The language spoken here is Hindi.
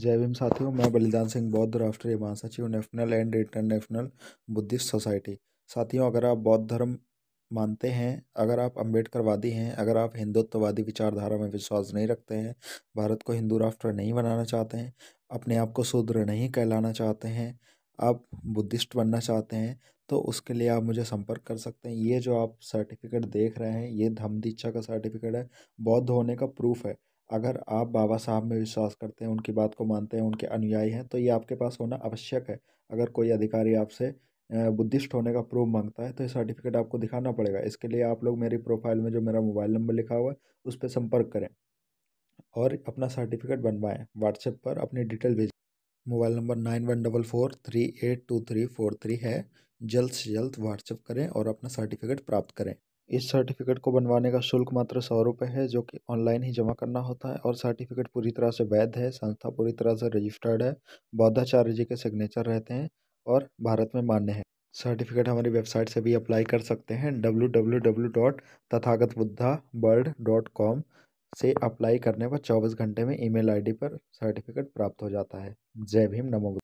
जय भीम साथियों मैं बलिदान सिंह बौद्ध राष्ट्रीय महासचिव national and international Buddhist society साथियों अगर आप बौद्ध धर्म मानते हैं अगर आप अम्बेडकरवादी हैं अगर आप हिंदुत्ववादी विचारधारा में विश्वास नहीं रखते हैं भारत को हिंदू राष्ट्र नहीं बनाना चाहते हैं अपने आप को शूद्र नहीं कहलाना चाहते हैं आप बुद्धिस्ट बनना चाहते हैं तो उसके लिए आप मुझे संपर्क कर सकते हैं ये जो आप सर्टिफिकेट देख रहे हैं ये धम दीक्षा का सर्टिफिकेट है बौद्ध होने का प्रूफ है अगर आप बाबा साहब में विश्वास करते हैं उनकी बात को मानते हैं उनके अनुयायी हैं तो ये आपके पास होना आवश्यक है अगर कोई अधिकारी आपसे बुद्धिस्ट होने का प्रूफ मांगता है तो ये सर्टिफिकेट आपको दिखाना पड़ेगा इसके लिए आप लोग मेरी प्रोफाइल में जो मेरा मोबाइल नंबर लिखा हुआ है उस पर संपर्क करें और अपना सर्टिफिकेट बनवाएं व्हाट्सएप पर अपनी डिटेल भेजें mobile number nine one double four three eight two three four three है जल्द से जल्द व्हाट्सअप करें और अपना सर्टिफिकेट प्राप्त करें इस सर्टिफिकेट को बनवाने का शुल्क मात्र सौ रुपये है जो कि ऑनलाइन ही जमा करना होता है और सर्टिफिकेट पूरी तरह से वैध है संस्था पूरी तरह से रजिस्टर्ड है बौद्धाचार्य जी के सिग्नेचर रहते हैं और भारत में मान्य है सर्टिफिकेट हमारी वेबसाइट से भी अप्लाई कर सकते हैं W W W dot Tathagat Buddha world dot com से अप्लाई करने पर चौबीस घंटे में ईमेल आईडी पर सर्टिफिकेट प्राप्त हो जाता है जय भीम नमो